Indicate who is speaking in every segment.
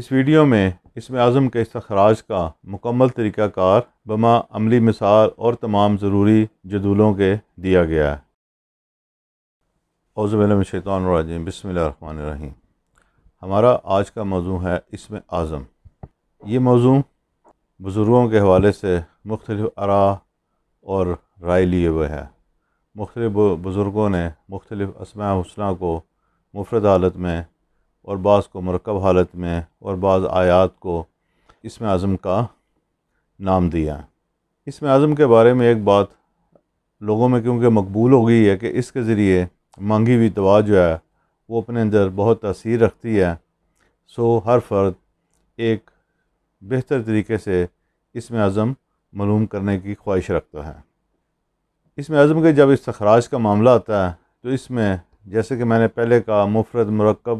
Speaker 1: اس video میں اسم اعظم کے استخراج کا مکمل طریقہ کار بما عملی مثال اور تمام ضروری جدولوں کے دیا گیا ہے شیطان بسم اللہ الرحمن الرحیم ہمارا آج کا موضوع ہے اسم اعظم یہ موضوع بزرگوں کے حوالے سے مختلف ارا اور رائے لیے ہوئے ہے مختلف بزرگوں نے مختلف اسماء حسنہ کو مفرد حالت میں اور بعض کو مرکب حالت میں اور بعض آیات کو اس میں عظم کا نام دیا اس میں اعظم کے بارے میں ایک بات لوگوں میں کیونکہ مقبول ہو گئی ہے کہ اس کے ذریعے مانگی ہوئی دوا جو ہے وہ اپنے اندر بہت تاثیر رکھتی ہے سو ہر فرد ایک بہتر طریقے سے اس میں عظم معلوم کرنے کی خواہش رکھتا ہے اس میں عظم کے جب استخراج کا معاملہ آتا ہے تو اس میں جیسے کہ میں نے پہلے کہا مفرد مرکب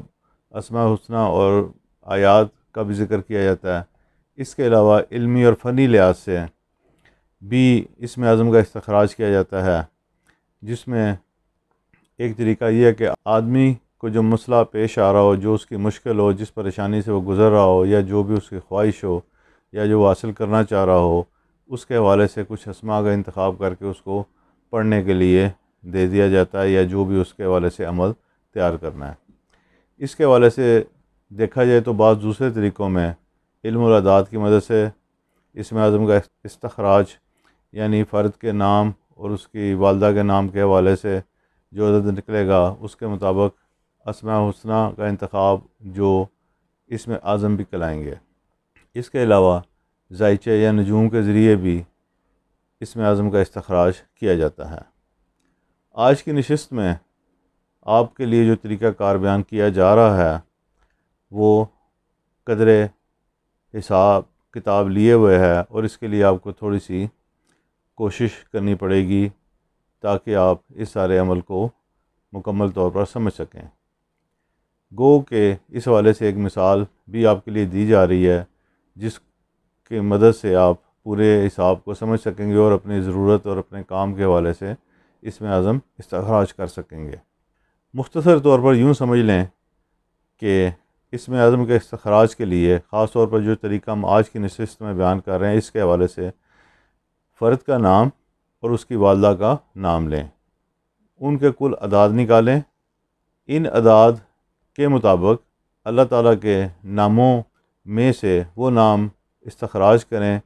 Speaker 1: اسماء حسنہ اور آیات کا بھی ذکر کیا جاتا ہے اس کے علاوہ علمی اور فنی لحاظ سے بھی اس میں عظم کا استخراج کیا جاتا ہے جس میں ایک طریقہ یہ ہے کہ آدمی کو جو مسئلہ پیش آ رہا ہو جو اس کی مشکل ہو جس پریشانی سے وہ گزر رہا ہو یا جو بھی اس کی خواہش ہو یا جو وہ حاصل کرنا چاہ رہا ہو اس کے حوالے سے کچھ اسماء کا انتخاب کر کے اس کو پڑھنے کے لیے دے دیا جاتا ہے یا جو بھی اس کے حوالے سے عمل تیار کرنا ہے اس کے حوالے سے دیکھا جائے تو بعض دوسرے طریقوں میں علم و کی مدد سے اسم اعظم کا استخراج یعنی فرد کے نام اور اس کی والدہ کے نام کے حوالے سے جو عدد نکلے گا اس کے مطابق اسماء حسنہ کا انتخاب جو اس میں اعظم بھی کلائیں گے اس کے علاوہ زائچے یا نجوم کے ذریعے بھی اسم اعظم کا استخراج کیا جاتا ہے آج کی نشست میں آپ کے لیے جو طریقہ کار بیان کیا جا رہا ہے وہ قدرے حساب کتاب لیے ہوئے ہے اور اس کے لیے آپ کو تھوڑی سی کوشش کرنی پڑے گی تاکہ آپ اس سارے عمل کو مکمل طور پر سمجھ سکیں گو کے اس حوالے سے ایک مثال بھی آپ کے لیے دی جا رہی ہے جس کے مدد سے آپ پورے حساب کو سمجھ سکیں گے اور اپنی ضرورت اور اپنے کام کے حوالے سے اس میں عظم استخراج کر سکیں گے مختصر طور پر یوں سمجھ لیں کہ اس میں عظم کے استخراج کے لیے خاص طور پر جو طریقہ ہم آج کی نشست میں بیان کر رہے ہیں اس کے حوالے سے فرد کا نام اور اس کی والدہ کا نام لیں ان کے کل اداد نکالیں ان اداد کے مطابق اللہ تعالیٰ کے ناموں میں سے وہ نام استخراج کریں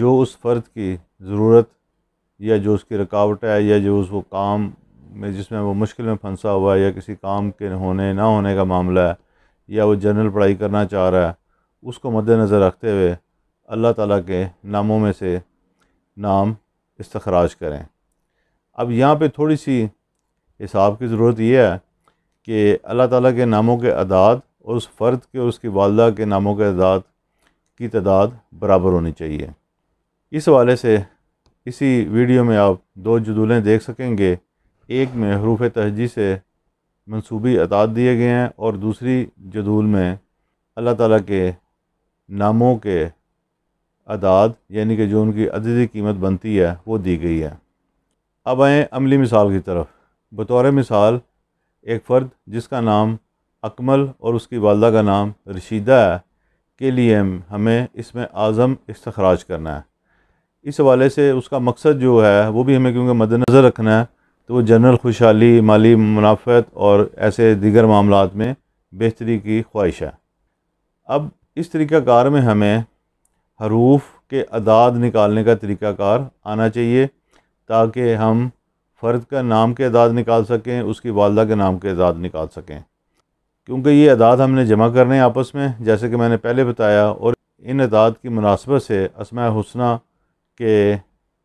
Speaker 1: جو اس فرد کی ضرورت یا جو اس کی رکاوٹ ہے یا جو اس کو کام میں جس میں وہ مشکل میں پھنسا ہوا ہے یا کسی کام کے ہونے نہ ہونے کا معاملہ ہے یا وہ جنرل پڑھائی کرنا چاہ رہا ہے اس کو مد نظر رکھتے ہوئے اللہ تعالیٰ کے ناموں میں سے نام استخراج کریں اب یہاں پہ تھوڑی سی حساب کی ضرورت یہ ہے کہ اللہ تعالیٰ کے ناموں کے اعداد اور اس فرد کے اور اس کی والدہ کے ناموں کے اعداد کی تعداد برابر ہونی چاہیے اس حوالے سے اسی ویڈیو میں آپ دو جدولیں دیکھ سکیں گے ایک میں حروف تہجی سے منصوبی اطاعت دیے گئے ہیں اور دوسری جدول میں اللہ تعالیٰ کے ناموں کے اداد یعنی کہ جو ان کی عددی قیمت بنتی ہے وہ دی گئی ہے اب آئیں عملی مثال کی طرف بطور مثال ایک فرد جس کا نام اکمل اور اس کی والدہ کا نام رشیدہ ہے کے لیے ہمیں اس میں اعظم استخراج کرنا ہے اس حوالے سے اس کا مقصد جو ہے وہ بھی ہمیں کیونکہ مد نظر رکھنا ہے تو وہ جنرل خوشحالی مالی منافعت اور ایسے دیگر معاملات میں بہتری کی خواہش ہے اب اس طریقہ کار میں ہمیں حروف کے اداد نکالنے کا طریقہ کار آنا چاہیے تاکہ ہم فرد کا نام کے اداد نکال سکیں اس کی والدہ کے نام کے اداد نکال سکیں کیونکہ یہ اداد ہم نے جمع کرنے ہیں آپس میں جیسے کہ میں نے پہلے بتایا اور ان اداد کی مناسبت سے اسمہ حسنہ کے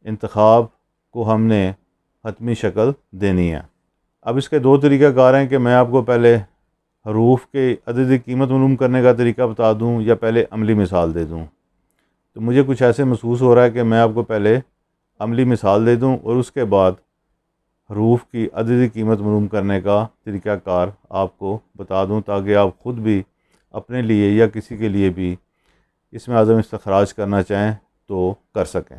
Speaker 1: انتخاب کو ہم نے حتمی شکل دینی ہے اب اس کے دو طریقہ کار ہیں کہ میں آپ کو پہلے حروف کے عدد قیمت معلوم کرنے کا طریقہ بتا دوں یا پہلے عملی مثال دے دوں تو مجھے کچھ ایسے محسوس ہو رہا ہے کہ میں آپ کو پہلے عملی مثال دے دوں اور اس کے بعد حروف کی عدد قیمت معلوم کرنے کا طریقہ کار آپ کو بتا دوں تاکہ آپ خود بھی اپنے لیے یا کسی کے لیے بھی اس میں عظم استخراج کرنا چاہیں تو کر سکیں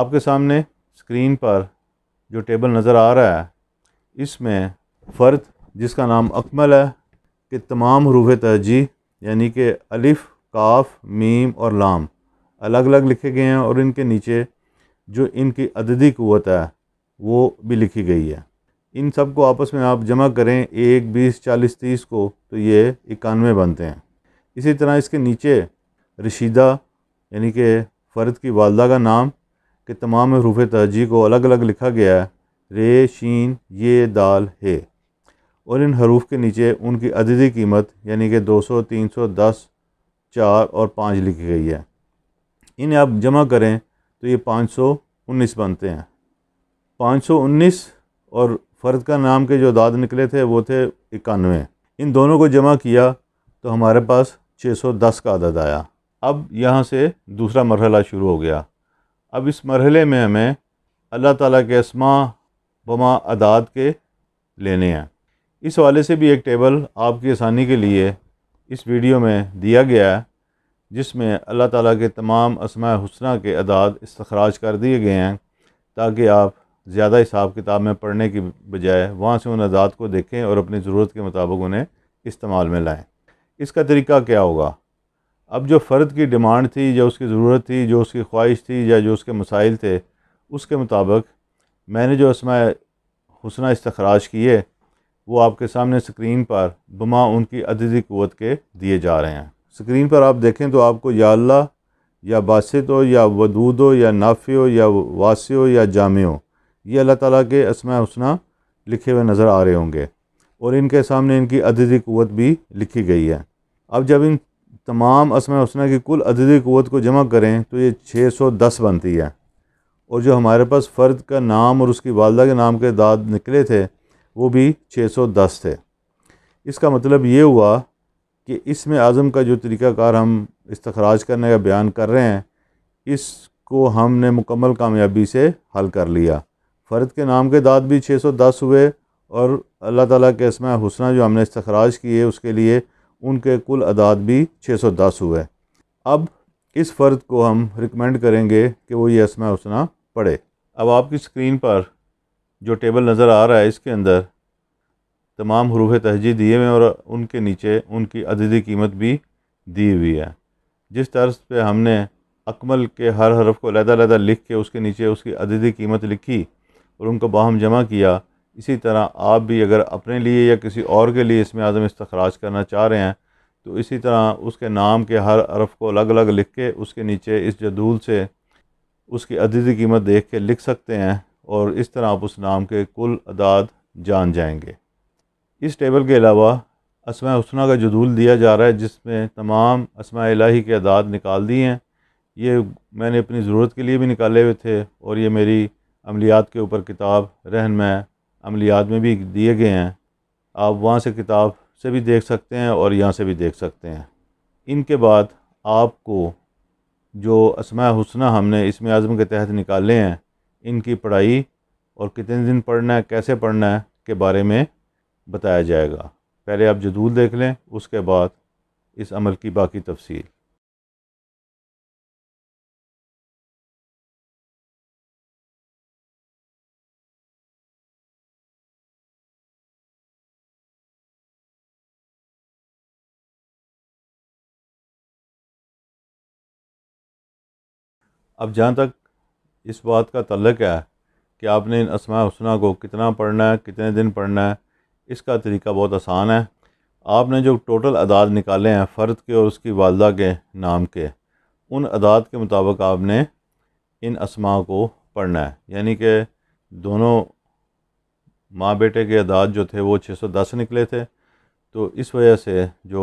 Speaker 1: آپ کے سامنے اسکرین پر جو ٹیبل نظر آ رہا ہے اس میں فرد جس کا نام اکمل ہے کہ تمام حروف تہجی یعنی کہ الف کاف میم اور لام الگ الگ لکھے گئے ہیں اور ان کے نیچے جو ان کی عددی قوت ہے وہ بھی لکھی گئی ہے ان سب کو آپس میں آپ جمع کریں ایک بیس چالیس تیس کو تو یہ اکانوے بنتے ہیں اسی طرح اس کے نیچے رشیدہ یعنی کہ فرد کی والدہ کا نام کہ تمام حروف ترجیح کو الگ الگ لکھا گیا ہے رے شین یہ دال ہے اور ان حروف کے نیچے ان کی عددی قیمت یعنی کہ دو سو تین سو دس چار اور پانچ لکھی گئی ہے انہیں آپ جمع کریں تو یہ پانچ سو انیس بنتے ہیں پانچ سو انیس اور فرد کا نام کے جو داد نکلے تھے وہ تھے اکانوے ان دونوں کو جمع کیا تو ہمارے پاس چھ سو دس کا عدد آیا اب یہاں سے دوسرا مرحلہ شروع ہو گیا اب اس مرحلے میں ہمیں اللہ تعالیٰ کے اسما بما عداد کے لینے ہیں اس حوالے سے بھی ایک ٹیبل آپ کی آسانی کے لیے اس ویڈیو میں دیا گیا ہے جس میں اللہ تعالیٰ کے تمام اسماء حسنہ کے اداد استخراج کر دیے گئے ہیں تاکہ آپ زیادہ حساب کتاب میں پڑھنے کی بجائے وہاں سے ان اداد کو دیکھیں اور اپنی ضرورت کے مطابق انہیں استعمال میں لائیں اس کا طریقہ کیا ہوگا اب جو فرد کی ڈیمانڈ تھی یا اس کی ضرورت تھی جو اس کی خواہش تھی یا جو اس کے مسائل تھے اس کے مطابق میں نے جو اسماء حسنہ استخراج کیے وہ آپ کے سامنے سکرین پر بما ان کی عددی قوت کے دیے جا رہے ہیں سکرین پر آپ دیکھیں تو آپ کو یا اللہ یا باسط ہو یا ودود ہو یا نافی ہو یا واسی ہو یا جامع ہو یہ اللہ تعالیٰ کے اسماء حسنہ لکھے ہوئے نظر آ رہے ہوں گے اور ان کے سامنے ان کی عددی قوت بھی لکھی گئی ہے اب جب ان تمام اسماع حسنہ کی کل عددی قوت کو جمع کریں تو یہ چھ سو دس بنتی ہے اور جو ہمارے پاس فرد کا نام اور اس کی والدہ کے نام کے داد نکلے تھے وہ بھی چھ سو دس تھے اس کا مطلب یہ ہوا کہ اس میں اعظم کا جو طریقہ کار ہم استخراج کرنے کا بیان کر رہے ہیں اس کو ہم نے مکمل کامیابی سے حل کر لیا فرد کے نام کے داد بھی چھ سو دس ہوئے اور اللہ تعالیٰ کے اسمایہ حسنہ جو ہم نے استخراج کیے اس کے لیے ان کے کل اداد بھی 610 سو دس ہوئے اب اس فرد کو ہم ریکمینڈ کریں گے کہ وہ یہ اسمہ حسنہ پڑھے پڑے اب آپ کی اسکرین پر جو ٹیبل نظر آ رہا ہے اس کے اندر تمام حروف تہجی دیے ہوئے اور ان کے نیچے ان کی عددی قیمت بھی دی ہوئی ہے جس طرز پہ ہم نے اکمل کے ہر حرف کو لیدہ لیدہ لکھ کے اس کے نیچے اس کی عددی قیمت لکھی اور ان کو باہم جمع کیا اسی طرح آپ بھی اگر اپنے لیے یا کسی اور کے لیے اس میں عدم استخراج کرنا چاہ رہے ہیں تو اسی طرح اس کے نام کے ہر عرف کو الگ الگ لکھ کے اس کے نیچے اس جدول سے اس کی عددی قیمت دیکھ کے لکھ سکتے ہیں اور اس طرح آپ اس نام کے کل اداد جان جائیں گے اس ٹیبل کے علاوہ اسماء حسنہ کا جدول دیا جا رہا ہے جس میں تمام اسماء الہی کے اداد نکال دی ہیں یہ میں نے اپنی ضرورت کے لیے بھی نکالے ہوئے تھے اور یہ میری عملیات کے اوپر کتاب رہنما عملیات میں بھی دیے گئے ہیں آپ وہاں سے کتاب سے بھی دیکھ سکتے ہیں اور یہاں سے بھی دیکھ سکتے ہیں ان کے بعد آپ کو جو اسماع حسنہ ہم نے اس میں اعظم کے تحت نکالے ہیں ان کی پڑھائی اور کتنے دن پڑھنا ہے کیسے پڑھنا ہے کے بارے میں بتایا جائے گا پہلے آپ جدول دیکھ لیں اس کے بعد اس عمل کی باقی تفصیل اب جہاں تک اس بات کا تعلق ہے کہ آپ نے ان اسماء حسنہ کو کتنا پڑھنا ہے کتنے دن پڑھنا ہے اس کا طریقہ بہت آسان ہے آپ نے جو ٹوٹل اداد نکالے ہیں فرد کے اور اس کی والدہ کے نام کے ان اداد کے مطابق آپ نے ان اسماع کو پڑھنا ہے یعنی کہ دونوں ماں بیٹے کے اداد جو تھے وہ چھ سو دس نکلے تھے تو اس وجہ سے جو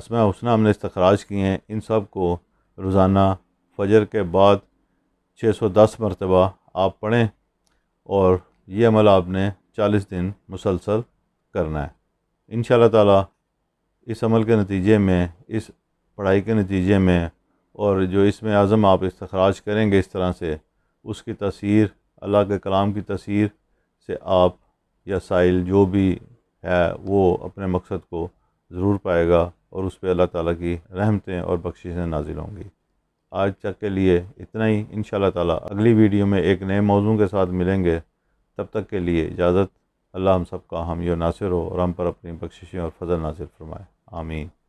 Speaker 1: اسماء حسنہ ہم نے استخراج کیے ہیں ان سب کو روزانہ فجر کے بعد چھ سو دس مرتبہ آپ پڑھیں اور یہ عمل آپ نے چالیس دن مسلسل کرنا ہے ان شاء اللہ تعالیٰ اس عمل کے نتیجے میں اس پڑھائی کے نتیجے میں اور جو اس میں اعظم آپ استخراج کریں گے اس طرح سے اس کی تصویر اللہ کے کلام کی تصویر سے آپ یا سائل جو بھی ہے وہ اپنے مقصد کو ضرور پائے گا اور اس پہ اللہ تعالیٰ کی رحمتیں اور بخشیں نازل ہوں گی آج تک کے لیے اتنا ہی ان شاء اللہ تعالیٰ اگلی ویڈیو میں ایک نئے موضوع کے ساتھ ملیں گے تب تک کے لیے اجازت اللہ ہم سب کا حامی و ناصر ہو اور ہم پر اپنی بخششیں اور فضل ناصر فرمائے آمین